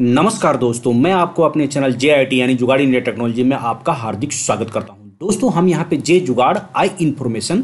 नमस्कार दोस्तों मैं आपको अपने चैनल जे आई टी यानी जुगाड़ इंडिया टेक्नोलॉजी में आपका हार्दिक स्वागत करता हूं दोस्तों हम यहां पे जे जुगाड़ आई इन्फॉर्मेशन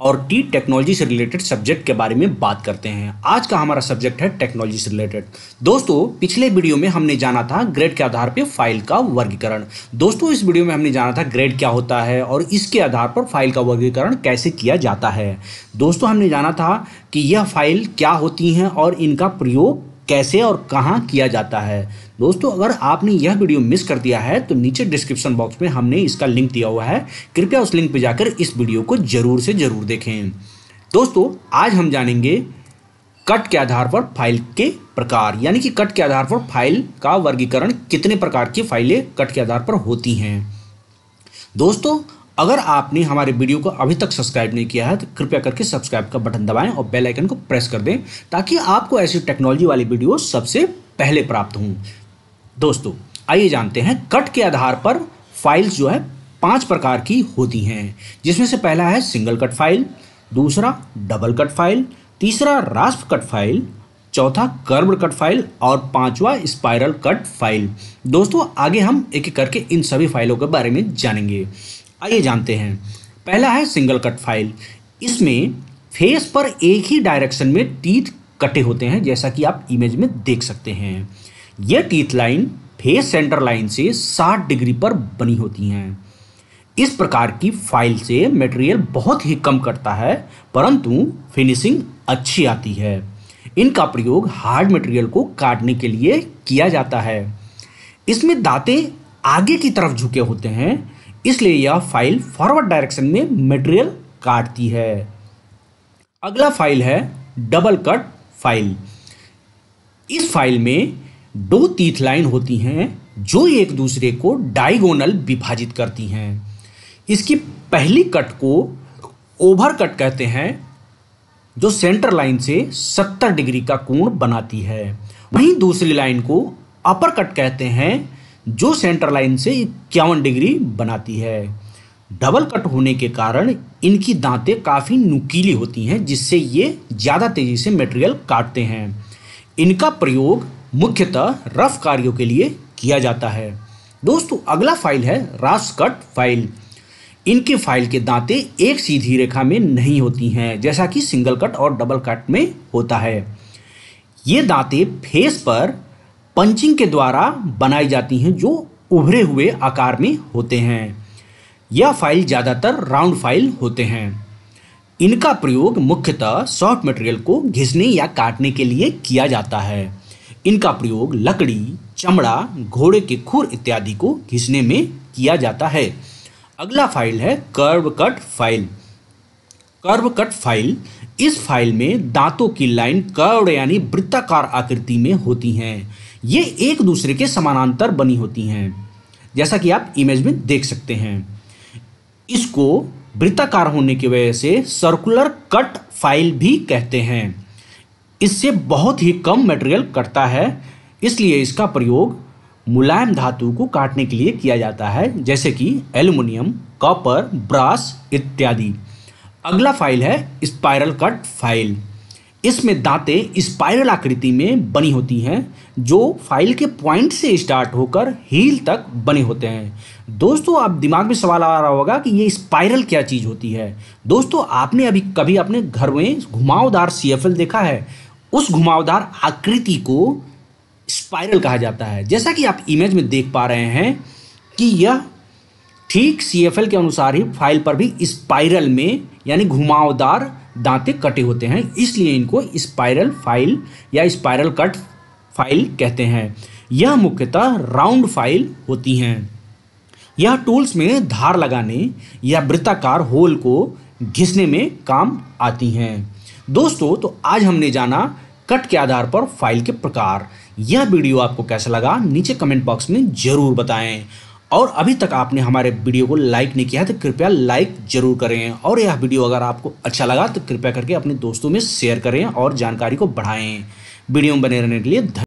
और टी टेक्नोलॉजी से रिलेटेड सब्जेक्ट के बारे में बात करते हैं आज का हमारा सब्जेक्ट है टेक्नोलॉजी से रिलेटेड दोस्तों पिछले वीडियो में हमने जाना था ग्रेड के आधार पर फाइल का वर्गीकरण दोस्तों इस वीडियो में हमने जाना था ग्रेड क्या होता है और इसके आधार पर फाइल का वर्गीकरण कैसे किया जाता है दोस्तों हमने जाना था कि यह फाइल क्या होती हैं और इनका प्रयोग कैसे और कहाँ किया जाता है दोस्तों अगर आपने यह वीडियो मिस कर दिया है तो नीचे डिस्क्रिप्शन बॉक्स में हमने इसका लिंक दिया हुआ है कृपया उस लिंक पर जाकर इस वीडियो को ज़रूर से ज़रूर देखें दोस्तों आज हम जानेंगे कट के आधार पर फाइल के प्रकार यानी कि कट के आधार पर फाइल का वर्गीकरण कितने प्रकार की फाइलें कट के आधार पर होती हैं दोस्तों अगर आपने हमारे वीडियो को अभी तक सब्सक्राइब नहीं किया है तो कृपया करके सब्सक्राइब का बटन दबाएं और बेल आइकन को प्रेस कर दें ताकि आपको ऐसी टेक्नोलॉजी वाली वीडियो सबसे पहले प्राप्त हों दोस्तों आइए जानते हैं कट के आधार पर फाइल्स जो है पांच प्रकार की होती हैं जिसमें से पहला है सिंगल कट फाइल दूसरा डबल कट फाइल तीसरा रास्प कट फाइल चौथा कर्ब कट फाइल और पांचवा स्पाइरल कट फाइल दोस्तों आगे हम एक एक करके इन सभी फाइलों के बारे में जानेंगे आइए जानते हैं पहला है सिंगल कट फाइल इसमें फेस पर एक ही डायरेक्शन में टीथ कटे होते हैं जैसा कि आप इमेज में देख सकते हैं यह teeth line face centre line से 60 डिग्री पर बनी होती हैं इस प्रकार की फाइल से मटेरियल बहुत ही कम कटता है परंतु फिनिशिंग अच्छी आती है इनका प्रयोग हार्ड मटेरियल को काटने के लिए किया जाता है इसमें दाँतें आगे की तरफ झुके होते हैं इसलिए यह फाइल फॉरवर्ड डायरेक्शन में मटेरियल काटती है अगला फाइल है डबल कट फाइल इस फाइल में दो तीथ लाइन होती हैं जो एक दूसरे को डायगोनल विभाजित करती हैं इसकी पहली कट को ओवर कट कहते हैं जो सेंटर लाइन से 70 डिग्री का कोण बनाती है वहीं दूसरी लाइन को अपर कट कहते हैं जो सेंटर लाइन से इक्यावन डिग्री बनाती है डबल कट होने के कारण इनकी दांतें काफ़ी नुकीली होती हैं जिससे ये ज़्यादा तेज़ी से मटेरियल काटते हैं इनका प्रयोग मुख्यतः रफ कार्यों के लिए किया जाता है दोस्तों अगला फाइल है रास कट फाइल इनके फाइल के दांतें एक सीधी रेखा में नहीं होती हैं जैसा कि सिंगल कट और डबल कट में होता है ये दांतें फेस पर पंचिंग के द्वारा बनाई जाती हैं जो उभरे हुए आकार में होते हैं यह फाइल ज़्यादातर राउंड फाइल होते हैं इनका प्रयोग मुख्यतः सॉफ्ट मटेरियल को घिसने या काटने के लिए किया जाता है इनका प्रयोग लकड़ी चमड़ा घोड़े के खुर इत्यादि को घिसने में किया जाता है अगला फाइल है curve cut file curve cut file इस फाइल में दांतों की लाइन कर्व यानी वृत्ताकार आकृति में होती हैं ये एक दूसरे के समानांतर बनी होती हैं जैसा कि आप इमेज में देख सकते हैं इसको वृत्ताकार होने की वजह से सर्कुलर कट फाइल भी कहते हैं इससे बहुत ही कम मटेरियल कटता है इसलिए इसका प्रयोग मुलायम धातु को काटने के लिए किया जाता है जैसे कि एल्युमिनियम कॉपर ब्रास इत्यादि अगला फाइल है स्पायरल कट फाइल इसमें दांतें स्पाइरल आकृति में बनी होती हैं जो फाइल के पॉइंट से स्टार्ट होकर हील तक बने होते हैं दोस्तों आप दिमाग में सवाल आ रहा होगा कि ये स्पाइरल क्या चीज़ होती है दोस्तों आपने अभी कभी अपने घर में घुमावदार सी देखा है उस घुमावदार आकृति को स्पाइरल कहा जाता है जैसा कि आप इमेज में देख पा रहे हैं कि यह ठीक सी के अनुसार ही फाइल पर भी स्पाइरल में यानी घुमावदार दांते कटे होते हैं इसलिए इनको स्पाइरल फाइल या स्पाइरल कट फाइल कहते हैं यह मुख्यतः राउंड फाइल होती हैं यह टूल्स में धार लगाने या वृत्ताकार होल को घिसने में काम आती हैं दोस्तों तो आज हमने जाना कट के आधार पर फाइल के प्रकार यह वीडियो आपको कैसा लगा नीचे कमेंट बॉक्स में ज़रूर बताएं और अभी तक आपने हमारे वीडियो को लाइक नहीं किया तो कृपया लाइक जरूर करें और यह वीडियो अगर आपको अच्छा लगा तो कृपया करके अपने दोस्तों में शेयर करें और जानकारी को बढ़ाएं वीडियो में बने रहने के लिए